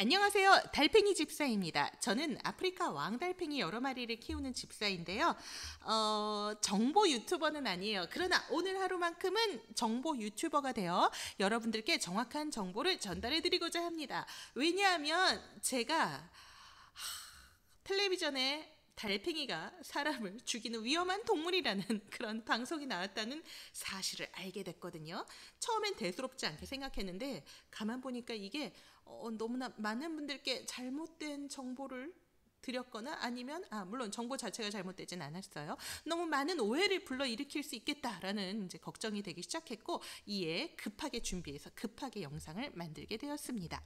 안녕하세요. 달팽이 집사입니다. 저는 아프리카 왕달팽이 여러 마리를 키우는 집사인데요. 어, 정보 유튜버는 아니에요. 그러나 오늘 하루만큼은 정보 유튜버가 되어 여러분들께 정확한 정보를 전달해 드리고자 합니다. 왜냐하면 제가 하, 텔레비전에 달팽이가 사람을 죽이는 위험한 동물이라는 그런 방송이 나왔다는 사실을 알게 됐거든요. 처음엔 대수롭지 않게 생각했는데 가만 보니까 이게 어, 너무나 많은 분들께 잘못된 정보를 드렸거나 아니면 아 물론 정보 자체가 잘못되진 않았어요. 너무 많은 오해를 불러일으킬 수 있겠다라는 이제 걱정이 되기 시작했고 이에 급하게 준비해서 급하게 영상을 만들게 되었습니다.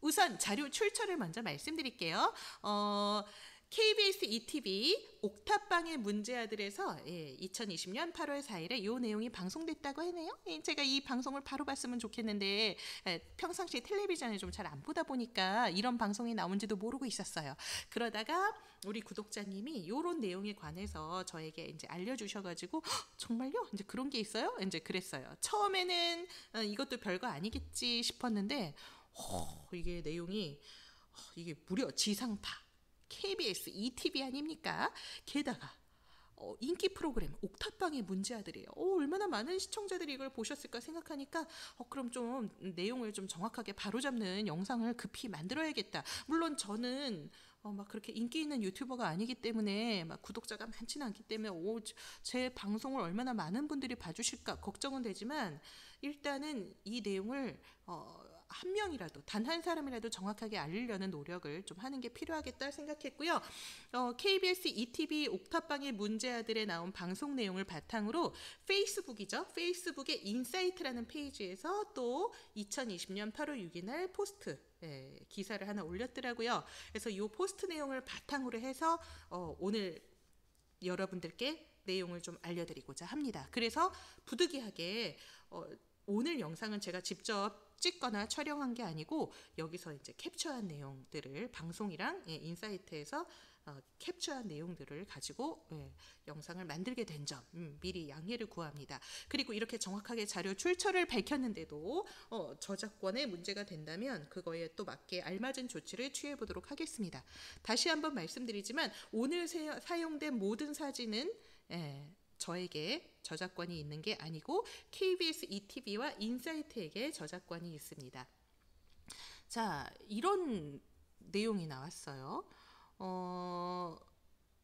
우선 자료 출처를 먼저 말씀드릴게요. 어, KBS ETV 옥탑방의 문제아들에서 예, 2020년 8월 4일에 이 내용이 방송됐다고 하네요. 예, 제가 이 방송을 바로 봤으면 좋겠는데 예, 평상시 텔레비전을 좀 잘 안 보다 보니까 이런 방송이 나온지도 모르고 있었어요. 그러다가 우리 구독자님이 이런 내용에 관해서 저에게 이제 알려주셔가지고 정말요? 이제 그런 게 있어요? 이제 그랬어요. 처음에는 어, 이것도 별거 아니겠지 싶었는데 어, 이게 내용이 어, 이게 무려 지상파 KBS ETV 아닙니까? 게다가 어, 인기 프로그램 옥탑방의 문제아들이에요. 어, 얼마나 많은 시청자들이 이걸 보셨을까 생각하니까 어, 그럼 좀 내용을 좀 정확하게 바로잡는 영상을 급히 만들어야겠다. 물론 저는 어, 막 그렇게 인기 있는 유튜버가 아니기 때문에 막 구독자가 많지는 않기 때문에 오, 제 방송을 얼마나 많은 분들이 봐주실까 걱정은 되지만 일단은 이 내용을 어, 한 명이라도 단 한 사람이라도 정확하게 알리려는 노력을 좀 하는 게 필요하겠다 생각했고요. 어, KBS ETV 옥탑방의 문제아들에 나온 방송 내용을 바탕으로 페이스북이죠. 페이스북의 인사이트라는 페이지에서 또 2020년 8월 6일 날 포스트 예, 기사를 하나 올렸더라고요. 그래서 이 포스트 내용을 바탕으로 해서 어, 오늘 여러분들께 내용을 좀 알려드리고자 합니다. 그래서 부득이하게 어, 오늘 영상은 제가 직접 찍거나 촬영한 게 아니고 여기서 이제 캡처한 내용들을 방송이랑 예, 인사이트에서 어, 캡처한 내용들을 가지고 예, 영상을 만들게 된점 음, 미리 양해를 구합니다. 그리고 이렇게 정확하게 자료 출처를 밝혔는데도 어, 저작권에 문제가 된다면 그거에 또 맞게 알맞은 조치를 취해 보도록 하겠습니다. 다시 한번 말씀드리지만 오늘 사용된 모든 사진은 예, 저에게 저작권이 있는 게 아니고 KBS ETV와 인사이트에게 저작권이 있습니다. 자, 이런 내용이 나왔어요. 어,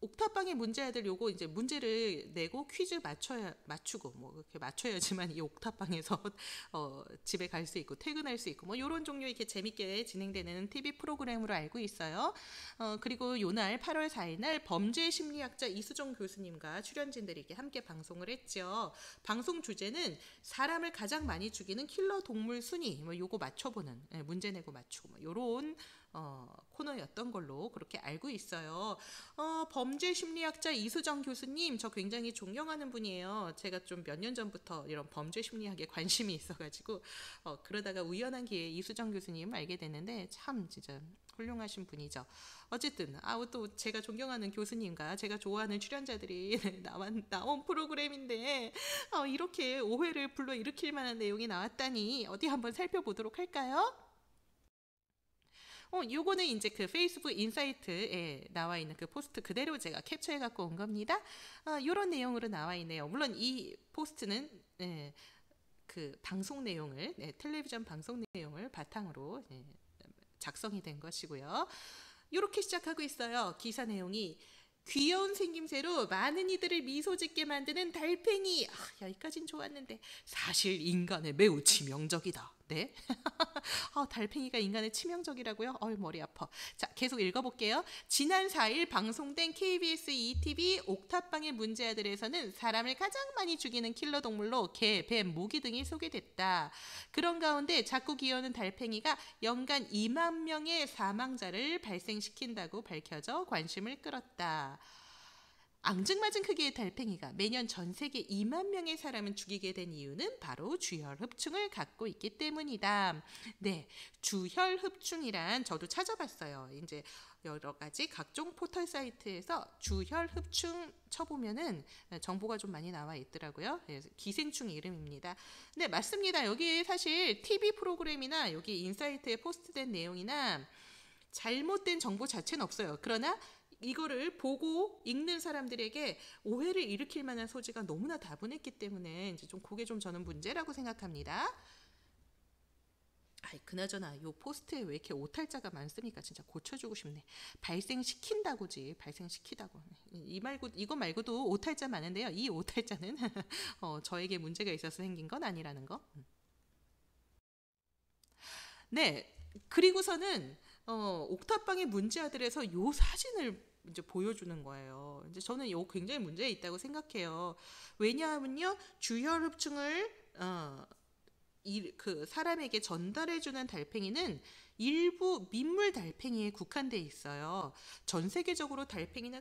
옥탑방의 문제아들 요거 이제 문제를 내고 퀴즈 맞춰야 맞추고 뭐 이렇게 맞춰야지만 이 옥탑방에서 어 집에 갈 수 있고 퇴근할 수 있고 뭐 요런 종류 이렇게 재밌게 진행되는 TV 프로그램으로 알고 있어요. 어 그리고 요날 8월 4일 날 범죄 심리학자 이수정 교수님과 출연진들이 이렇게 함께 방송을 했죠. 방송 주제는 사람을 가장 많이 죽이는 킬러 동물 순위 뭐 요거 맞춰보는 예, 문제 내고 맞추고 뭐 요런 어, 코너였던 걸로 그렇게 알고 있어요. 어, 범죄 심리학자 이수정 교수님, 저 굉장히 존경하는 분이에요. 제가 좀 몇 년 전부터 이런 범죄 심리학에 관심이 있어가지고, 어, 그러다가 우연한 기회에 이수정 교수님 알게 되는데 참, 진짜 훌륭하신 분이죠. 어쨌든 아또 우 제가 존경하는 교수님과 제가 좋아하는 출연자들이 나온, 나온 프로그램인데 어, 이렇게 오해를 불러일으킬 만한 내용이 나왔다니 어디 한번 살펴보도록 할까요? 어, 요거는 이제 그 페이스북 인사이트에 나와 있는 그 포스트 그대로 제가 캡처해 갖고 온 겁니다. 아, 요런 내용으로 나와 있네요. 물론 이 포스트는 예, 그 방송 내용을 예, 텔레비전 방송 내용을 바탕으로 예, 작성이 된 것이고요. 요렇게 시작하고 있어요. 기사 내용이 귀여운 생김새로 많은 이들을 미소 짓게 만드는 달팽이. 아, 여기까진 좋았는데 사실 인간에 매우 치명적이다. 네? 아, 달팽이가 인간의 치명적이라고요? 어이, 머리 아파. 자, 계속 읽어볼게요. 지난 4일 방송된 KBS ETV 옥탑방의 문제아들에서는 사람을 가장 많이 죽이는 킬러 동물로 개, 뱀, 모기 등이 소개됐다. 그런 가운데 자꾸 기어는 달팽이가 연간 2만 명의 사망자를 발생시킨다고 밝혀져 관심을 끌었다. 앙증맞은 크기의 달팽이가 매년 전 세계 2만 명의 사람을 죽이게 된 이유는 바로 주혈흡충을 갖고 있기 때문이다. 네, 주혈흡충이란 저도 찾아봤어요. 이제 여러 가지 각종 포털 사이트에서 주혈흡충 쳐보면은 네, 정보가 좀 많이 나와 있더라고요. 기생충 이름입니다. 네, 맞습니다. 여기 사실 TV 프로그램이나 여기 인사이트에 포스트된 내용이나 잘못된 정보 자체는 없어요. 그러나 이거를 보고 읽는 사람들에게 오해를 일으킬 만한 소지가 너무나 다분했기 때문에 이제 좀 그게 좀 저는 문제라고 생각합니다. 아이 그나저나 요 포스트에 왜 이렇게 오탈자가 많습니까? 진짜 고쳐주고 싶네. 발생시킨다고지 발생시키다고. 이 말고 이거 말고도 오탈자 많은데요. 이 오탈자는 어, 저에게 문제가 있어서 생긴 건 아니라는 거. 음. 네 그리고서는 어, 옥탑방의 문제아들에서 요 사진을 이제 보여주는 거예요. 이제 저는 요 굉장히 문제 있다고 생각해요. 왜냐하면요, 주혈흡증을 어, 이, 그 사람에게 전달해주는 달팽이는 일부 민물 달팽이에 국한돼 있어요. 전 세계적으로 달팽이는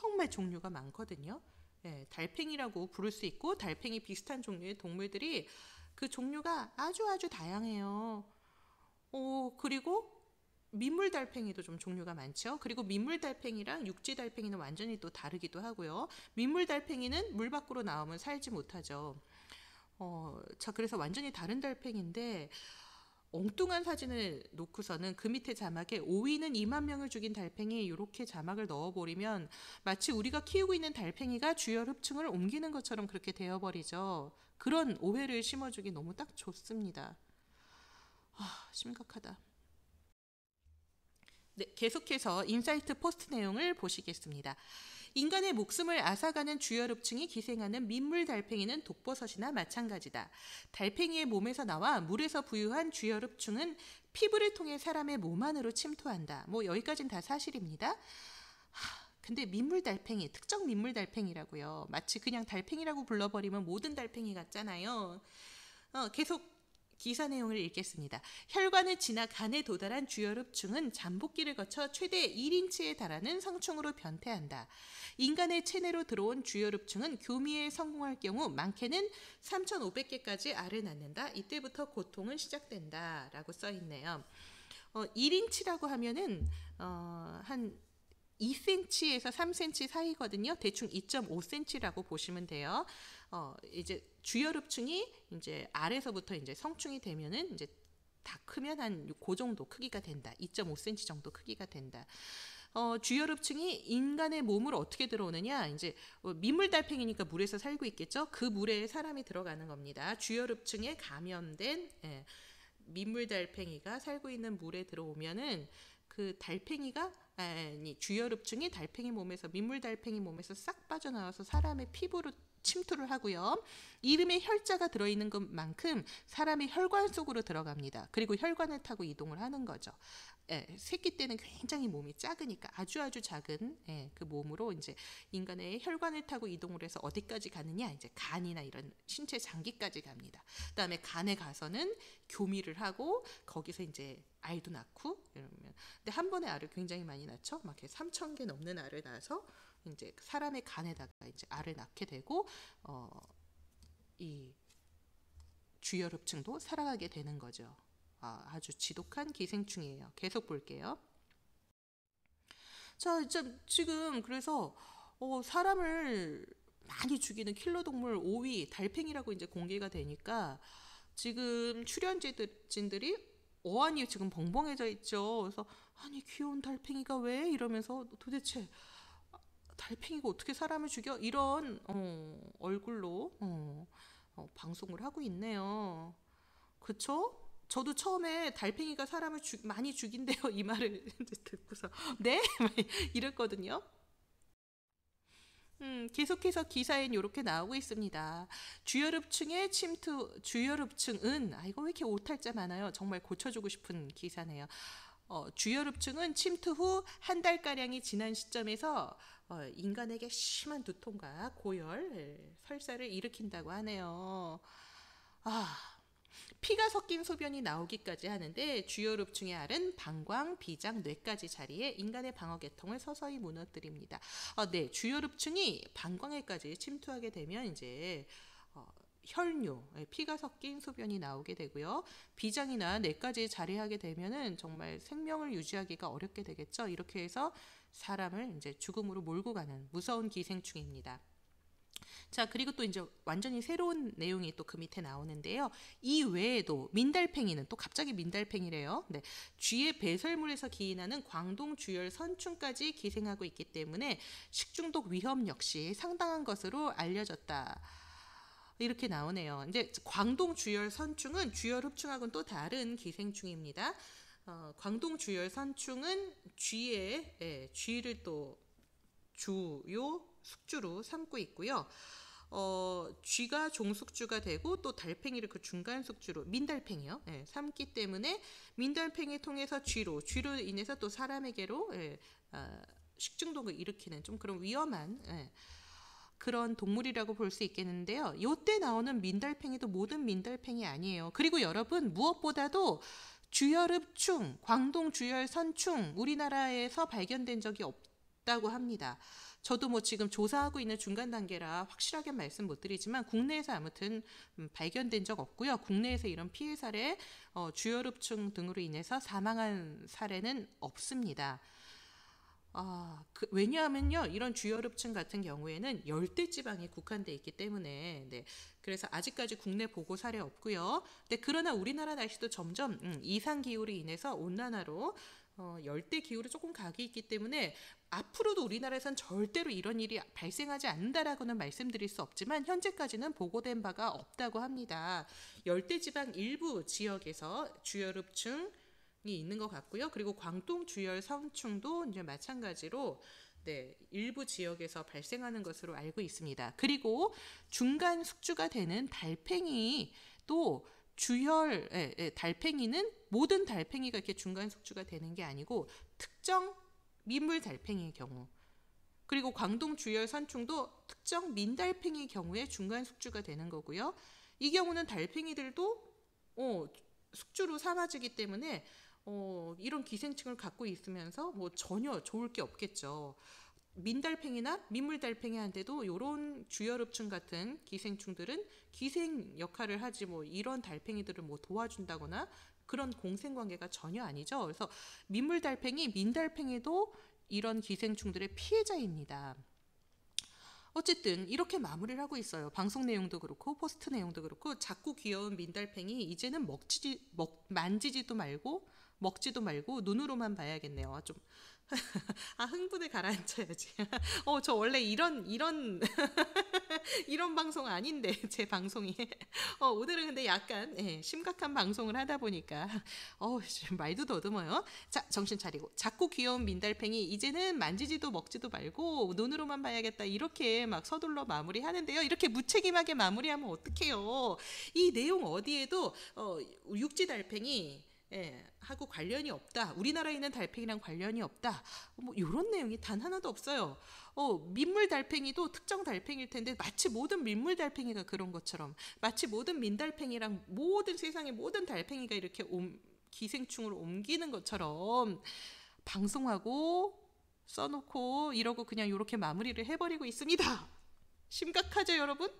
정말 종류가 많거든요. 예, 달팽이라고 부를 수 있고 달팽이 비슷한 종류의 동물들이 그 종류가 아주 아주 다양해요. 오, 어, 그리고 민물 달팽이도 좀 종류가 많죠. 그리고 민물 달팽이랑 육지 달팽이는 완전히 또 다르기도 하고요. 민물 달팽이는 물 밖으로 나오면 살지 못하죠. 어, 자, 그래서 완전히 다른 달팽인데, 이 엉뚱한 사진을 놓고서는 그 밑에 자막에 5위는 2만 명을 죽인 달팽이 이렇게 자막을 넣어버리면 마치 우리가 키우고 있는 달팽이가 주열 흡층을 옮기는 것처럼 그렇게 되어버리죠. 그런 오해를 심어주기 너무 딱 좋습니다. 아, 심각하다. 네, 계속해서 인사이트 포스트 내용을 보시겠습니다. 인간의 목숨을 앗아가는 주혈흡충이 기생하는 민물 달팽이는 독버섯이나 마찬가지다. 달팽이의 몸에서 나와 물에서 부유한 주혈흡충은 피부를 통해 사람의 몸 안으로 침투한다. 뭐 여기까지는 다 사실입니다. 하, 근데 민물 달팽이, 특정 민물 달팽이라고요. 마치 그냥 달팽이라고 불러버리면 모든 달팽이 같잖아요. 어, 계속 기사 내용을 읽겠습니다. 혈관을 지나 간에 도달한 주혈흡충은 잠복기를 거쳐 최대 1인치에 달하는 성충으로 변태한다. 인간의 체내로 들어온 주혈흡충은 교미에 성공할 경우 많게는 3,500개까지 알을 낳는다. 이때부터 고통은 시작된다. 라고 써 있네요. 어, 1인치라고 하면은, 어, 한 2cm에서 3cm 사이거든요. 대충 2.5cm라고 보시면 돼요. 어 이제 주혈흡충이 이제 알에서부터 이제 성충이 되면은 이제 다 크면 한 고 정도 크기가 된다. 2.5cm 정도 크기가 된다. 어, 주혈흡충이 인간의 몸으로 어떻게 들어오느냐? 이제 어, 민물달팽이니까 물에서 살고 있겠죠. 그 물에 사람이 들어가는 겁니다. 주혈흡충에 감염된 예, 민물달팽이가 살고 있는 물에 들어오면은 그 달팽이가 아니 주혈흡충이 달팽이 몸에서 민물달팽이 몸에서 싹 빠져나와서 사람의 피부로 침투를 하고요. 이름에 혈자가 들어있는 것만큼 사람의 혈관 속으로 들어갑니다. 그리고 혈관을 타고 이동을 하는 거죠. 예, 새끼 때는 굉장히 몸이 작으니까 아주 아주 작은 예, 그 몸으로 이제 인간의 혈관을 타고 이동을 해서 어디까지 가느냐 이제 간이나 이런 신체 장기까지 갑니다. 그다음에 간에 가서는 교미를 하고 거기서 이제 알도 낳고 이러면 근데 한 번에 알을 굉장히 많이 낳죠. 막 이렇게 삼천개 넘는 알을 낳아서 이제 사람의 간에다가 이제 알을 낳게 되고 어이 주혈 흡층도 살아가게 되는 거죠. 아, 아주 지독한 기생충이에요. 계속 볼게요. 자, 지금 그래서 어, 사람을 많이 죽이는 킬러 동물 5위 달팽이라고 이제 공개가 되니까 지금 출연진들이 어안이 지금 벙벙해져 있죠. 그래서 아니 귀여운 달팽이가 왜 이러면서 도대체 달팽이가 어떻게 사람을 죽여 이런 어, 얼굴로 어, 어, 방송을 하고 있네요. 그쵸? 저도 처음에 달팽이가 사람을 주, 많이 죽인대요 이 말을 듣고서 네 이랬거든요. 음, 계속해서 기사엔 이렇게 나오고 있습니다. 주혈흡증의 침투, 주혈흡증은, 아, 이거 왜 이렇게 오탈자 많아요? 정말 고쳐주고 싶은 기사네요. 어, 주혈흡증은 침투 후 한 달가량이 지난 시점에서 어, 인간에게 심한 두통과 고열, 예, 설사를 일으킨다고 하네요. 아, 피가 섞인 소변이 나오기까지 하는데 주요룹충의 알은 방광, 비장, 뇌까지 자리해 인간의 방어계통을 서서히 무너뜨립니다. 어, 네, 주요룹충이 방광에까지 침투하게 되면 이제 어, 혈뇨, 예, 피가 섞인 소변이 나오게 되고요. 비장이나 뇌까지 자리하게 되면은 정말 생명을 유지하기가 어렵게 되겠죠. 이렇게 해서 사람을 이제 죽음으로 몰고 가는 무서운 기생충입니다. 자, 그리고 또 이제 완전히 새로운 내용이 또 그 밑에 나오는데요. 이 외에도 민달팽이는 또 갑자기 민달팽이래요. 네. 쥐의 배설물에서 기인하는 광동 주열 선충까지 기생하고 있기 때문에 식중독 위험 역시 상당한 것으로 알려졌다. 이렇게 나오네요. 이제 광동 주열 선충은 주열 흡충하고는 또 다른 기생충입니다. 어, 광동 주열 선충은 쥐의 예, 쥐를 또 주요 숙주로 삼고 있고요. 어, 쥐가 종숙주가 되고 또 달팽이를 그 중간 숙주로 민달팽이요. 예, 삼기 때문에 민달팽이 통해서 쥐로 쥐로 인해서 또 사람에게로 예, 아, 식중독을 일으키는 좀 그런 위험한 예, 그런 동물이라고 볼 수 있겠는데요. 요때 나오는 민달팽이도 모든 민달팽이 아니에요. 그리고 여러분 무엇보다도 주혈흡충 광동 주혈선충 우리나라에서 발견된 적이 없다고 합니다. 저도 뭐 지금 조사하고 있는 중간 단계라 확실하게 말씀 못 드리지만 국내에서 아무튼 음, 발견된 적 없고요. 국내에서 이런 피해 사례, 어, 주혈흡충 등으로 인해서 사망한 사례는 없습니다. 아, 그, 왜냐하면요, 이런 주혈흡증 같은 경우에는 열대 지방에 국한돼 있기 때문에, 네. 그래서 아직까지 국내 보고 사례 없고요. 근 그러나 우리나라 날씨도 점점 음, 이상 기후로 인해서 온난화로 어, 열대 기후로 조금 각이 있기 때문에 앞으로도 우리나라에선 절대로 이런 일이 발생하지 않는다라고는 말씀드릴 수 없지만 현재까지는 보고된 바가 없다고 합니다. 열대 지방 일부 지역에서 주열흡층이 있는 것 같고요. 그리고 광동 주열 성충도 이제 마찬가지로 네, 일부 지역에서 발생하는 것으로 알고 있습니다. 그리고 중간 숙주가 되는 달팽이 또 주혈 에, 예, 에, 예, 달팽이는 모든 달팽이가 이렇게 중간 속주가 되는 게 아니고 특정 민물 달팽이의 경우 그리고 광동 주혈 산충도 특정 민달팽이 의 경우에 중간 숙주가 되는 거고요. 이 경우는 달팽이들도 어, 숙주로 사라지기 때문에 어, 이런 기생충을 갖고 있으면서 뭐 전혀 좋을 게 없겠죠. 민달팽이나 민물달팽이한테도 이런 주열흡충 같은 기생충들은 기생 역할을 하지 뭐 이런 달팽이들을 뭐 도와준다거나 그런 공생관계가 전혀 아니죠. 그래서 민물달팽이, 민달팽이도 이런 기생충들의 피해자입니다. 어쨌든 이렇게 마무리를 하고 있어요. 방송 내용도 그렇고 포스트 내용도 그렇고 작고 귀여운 민달팽이 이제는 먹지 먹 만지지도 말고 먹지도 말고 눈으로만 봐야겠네요. 좀아 흥분을 가라앉혀야지. 어저 원래 이런 이런 이런 방송 아닌데 제 방송이. 어 오늘은 근데 약간 예, 심각한 방송을 하다 보니까 어 말도 더듬어요. 자 정신 차리고 작고 귀여운 민달팽이 이제는 만지지도 먹지도 말고 눈으로만 봐야겠다 이렇게 막 서둘러 마무리하는데요. 이렇게 무책임하게 마무리하면 어떡해요. 이 내용 어디에도 어 육지 달팽이 예, 하고 관련이 없다. 우리나라에 있는 달팽이랑 관련이 없다. 뭐요런 내용이 단 하나도 없어요. 어, 민물 달팽이도 특정 달팽이일 텐데 마치 모든 민물 달팽이가 그런 것처럼 마치 모든 민달팽이랑 모든 세상의 모든 달팽이가 이렇게 옴, 기생충으로 옮기는 것처럼 방송하고 써놓고 이러고 그냥 요렇게 마무리를 해버리고 있습니다. 심각하죠, 여러분?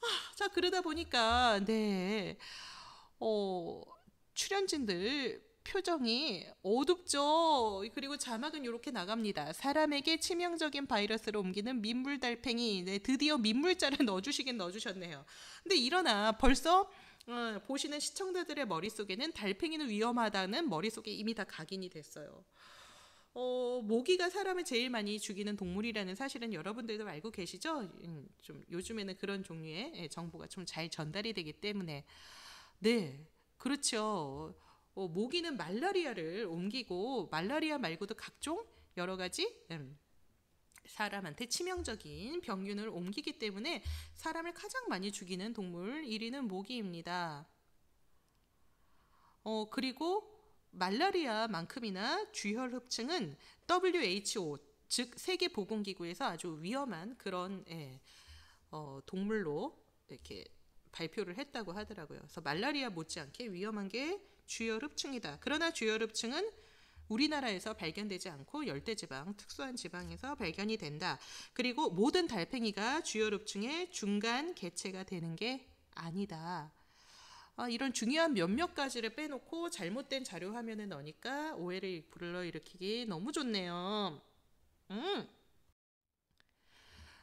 아, 자, 그러다 보니까 네. 어, 출연진들 표정이 어둡죠. 그리고 자막은 이렇게 나갑니다. 사람에게 치명적인 바이러스로 옮기는 민물 달팽이. 네, 드디어 민물자를 넣어주시긴 넣어주셨네요. 근데 일어나 벌써 어, 보시는 시청자들의 머릿속에는 달팽이는 위험하다는 머릿속에 이미 다 각인이 됐어요. 어, 모기가 사람을 제일 많이 죽이는 동물이라는 사실은 여러분들도 알고 계시죠? 음, 좀 요즘에는 그런 종류의 예, 정보가 좀 잘 전달이 되기 때문에 네, 그렇죠. 어, 모기는 말라리아를 옮기고 말라리아 말고도 각종 여러 가지 음, 사람한테 치명적인 병균을 옮기기 때문에 사람을 가장 많이 죽이는 동물 1위는 모기입니다. 어, 그리고 말라리아만큼이나 주혈흡증은 WHO 즉 세계보건기구에서 아주 위험한 그런 예, 어, 동물로 이렇게 발표를 했다고 하더라고요. 그래서 말라리아 못지않게 위험한 게주혈 흡충이다. 그러나 주혈 흡충은 우리나라에서 발견되지 않고 열대 지방, 특수한 지방에서 발견이 된다. 그리고 모든 달팽이가 주혈 흡충의 중간 개체가 되는 게 아니다. 아, 이런 중요한 몇몇 가지를 빼놓고 잘못된 자료 화면에 넣으니까 오해를 불러일으키기 너무 좋네요. 음.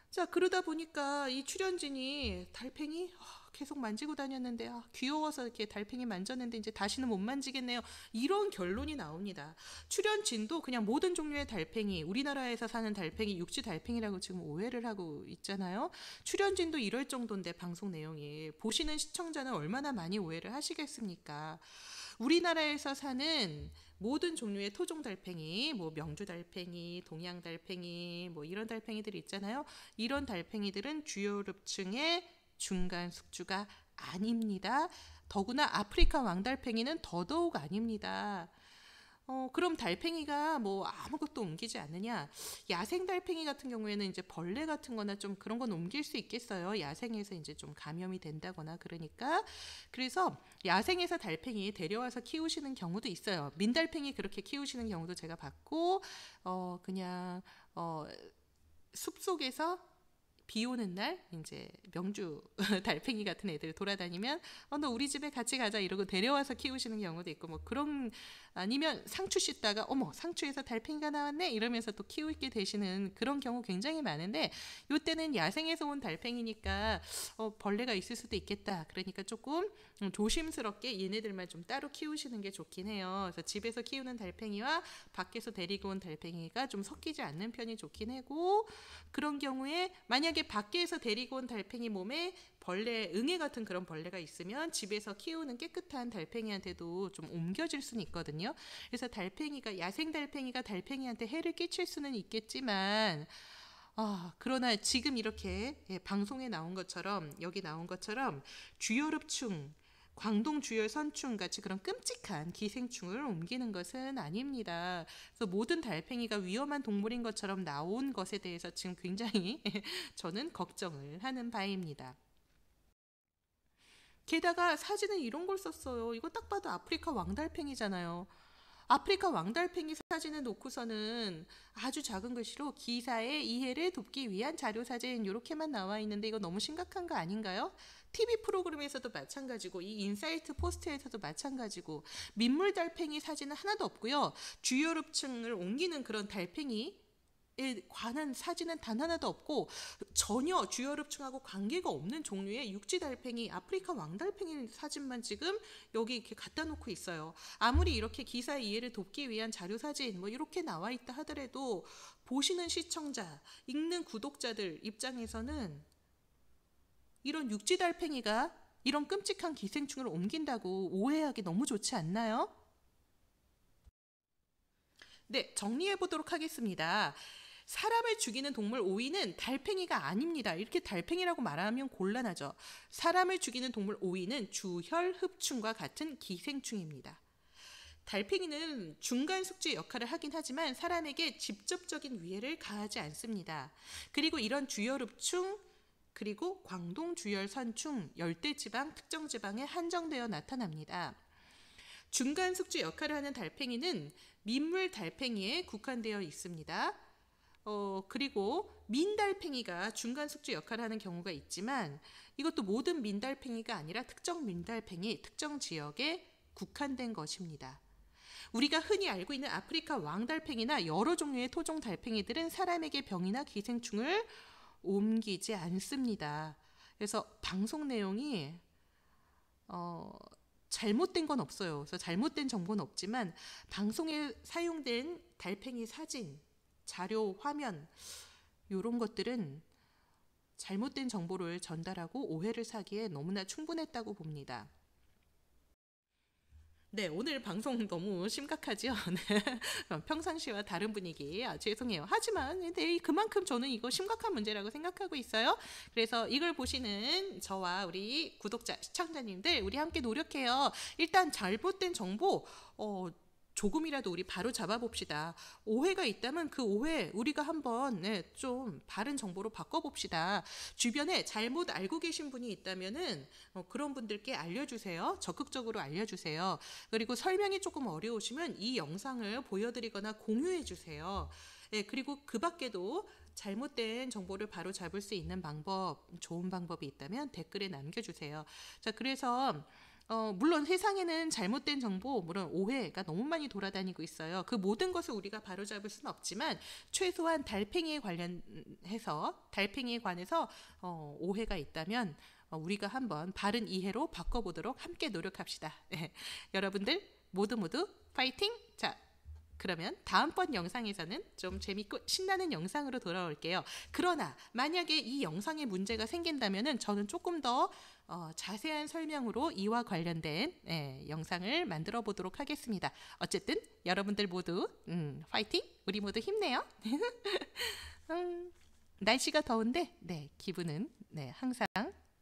자, 그러다 보니까 이 출연진이 달팽이 계속 만지고 다녔는데 아, 귀여워서 이렇게 달팽이 만졌는데 이제 다시는 못 만지겠네요. 이런 결론이 나옵니다. 출연진도 그냥 모든 종류의 달팽이 우리나라에서 사는 달팽이 육지 달팽이라고 지금 오해를 하고 있잖아요. 출연진도 이럴 정도인데 방송 내용이 보시는 시청자는 얼마나 많이 오해를 하시겠습니까? 우리나라에서 사는 모든 종류의 토종 달팽이, 뭐 명주 달팽이, 동양 달팽이, 뭐 이런 달팽이들이 있잖아요. 이런 달팽이들은 주요릅층의 중간 숙주가 아닙니다. 더구나 아프리카 왕달팽이는 더더욱 아닙니다. 어, 그럼 달팽이가 뭐 아무것도 옮기지 않느냐? 야생 달팽이 같은 경우에는 이제 벌레 같은 거나 좀 그런 건 옮길 수 있겠어요. 야생에서 이제 좀 감염이 된다거나 그러니까. 그래서 야생에서 달팽이 데려와서 키우시는 경우도 있어요. 민달팽이 그렇게 키우시는 경우도 제가 봤고, 어, 그냥, 어, 숲 속에서 비 오는 날 이제 명주 달팽이 같은 애들 돌아다니면 어 너 우리 집에 같이 가자 이러고 데려와서 키우시는 경우도 있고 뭐 그런 아니면 상추 씻다가 어머 상추에서 달팽이가 나왔네 이러면서 또 키우게 되시는 그런 경우 굉장히 많은데 요때는 야생에서 온 달팽이니까 어 벌레가 있을 수도 있겠다 그러니까 조금 음, 조심스럽게 얘네들만 좀 따로 키우시는 게 좋긴 해요 그래서 집에서 키우는 달팽이와 밖에서 데리고 온 달팽이가 좀 섞이지 않는 편이 좋긴 하고 그런 경우에 만약 만약에 밖에서 데리고 온 달팽이 몸에 벌레, 응애 같은 그런 벌레가 있으면 집에서 키우는 깨끗한 달팽이한테도 좀 옮겨질 수는 있거든요. 그래서 달팽이가, 야생 달팽이가 달팽이한테 해를 끼칠 수는 있겠지만, 아, 그러나 지금 이렇게 예, 방송에 나온 것처럼, 여기 나온 것처럼 주요릅충, 광동 주열 선충 같이 그런 끔찍한 기생충을 옮기는 것은 아닙니다. 그래서 모든 달팽이가 위험한 동물인 것처럼 나온 것에 대해서 지금 굉장히 저는 걱정을 하는 바입니다. 게다가 사진은 이런 걸 썼어요. 이거 딱 봐도 아프리카 왕달팽이잖아요. 아프리카 왕달팽이 사진을 놓고서는 아주 작은 글씨로 기사의 이해를 돕기 위한 자료 사진 이렇게만 나와 있는데 이거 너무 심각한 거 아닌가요? TV 프로그램에서도 마찬가지고 이 인사이트 포스트에서도 마찬가지고 민물 달팽이 사진은 하나도 없고요. 주요롭층을 옮기는 그런 달팽이 에 관한 사진은 단 하나도 없고 전혀 주여릅층하고 관계가 없는 종류의 육지 달팽이 아프리카 왕달팽이 사진만 지금 여기 이렇게 갖다 놓고 있어요. 아무리 이렇게 기사 의 이해를 돕기 위한 자료 사진 뭐 이렇게 나와 있다 하더라도 보시는 시청자, 읽는 구독자들 입장에서는 이런 육지 달팽이가 이런 끔찍한 기생충을 옮긴다고 오해하기 너무 좋지 않나요? 네, 정리해 보도록 하겠습니다. 사람을 죽이는 동물 5위는 달팽이가 아닙니다. 이렇게 달팽이라고 말하면 곤란하죠. 사람을 죽이는 동물 5위는 주혈흡충과 같은 기생충입니다. 달팽이는 중간 숙제 역할을 하긴 하지만 사람에게 직접적인 위해를 가하지 않습니다. 그리고 이런 주혈흡충, 그리고 광동 주열 산충 열대 지방 특정 지방에 한정되어 나타납니다. 중간 숙주 역할을 하는 달팽이는 민물 달팽이에 국한되어 있습니다. 어, 그리고 민달팽이가 중간 숙주 역할을 하는 경우가 있지만 이것도 모든 민달팽이가 아니라 특정 민달팽이 특정 지역에 국한된 것입니다. 우리가 흔히 알고 있는 아프리카 왕달팽이나 여러 종류의 토종 달팽이들은 사람에게 병이나 기생충을 옮기지 않습니다. 그래서 방송 내용이 어, 잘못된 건 없어요. 그래서 잘못된 정보는 없지만 방송에 사용된 달팽이 사진, 자료, 화면 이런 것들은 잘못된 정보를 전달하고 오해를 사기에 너무나 충분했다고 봅니다. 네, 오늘 방송 너무 심각하지요. 네. 어, 평상시와 다른 분위기 아, 죄송해요. 하지만 네, 그만큼 저는 이거 심각한 문제라고 생각하고 있어요. 그래서 이걸 보시는 저와 우리 구독자 시청자님들 우리 함께 노력해요. 일단 잘못된 정보 어, 조금이라도 우리 바로 잡아봅시다. 오해가 있다면 그 오해 우리가 한번 네, 좀 바른 정보로 바꿔봅시다. 주변에 잘못 알고 계신 분이 있다면은 어, 그런 분들께 알려주세요. 적극적으로 알려주세요. 그리고 설명이 조금 어려우시면 이 영상을 보여드리거나 공유해주세요. 네, 그리고 그 밖에도 잘못된 정보를 바로 잡을 수 있는 방법, 좋은 방법이 있다면 댓글에 남겨주세요. 자, 그래서 어, 물론 세상에는 잘못된 정보, 물론 오해가 너무 많이 돌아다니고 있어요. 그 모든 것을 우리가 바로잡을 수는 없지만 최소한 달팽이에 관련해서 달팽이에 관해서 어, 오해가 있다면 어, 우리가 한번 바른 이해로 바꿔보도록 함께 노력합시다. 네. 여러분들 모두 모두 파이팅! 자, 그러면 다음번 영상에서는 좀 재밌고 신나는 영상으로 돌아올게요. 그러나 만약에 이 영상에 문제가 생긴다면 저는 조금 더 어, 자세한 설명으로 이와 관련된 예, 영상을 만들어 보도록 하겠습니다. 어쨌든 여러분들 모두 음, 화이팅! 우리 모두 힘내요. 음, 날씨가 더운데 네 기분은 네 항상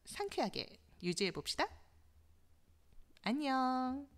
상쾌하게 유지해 봅시다. 안녕.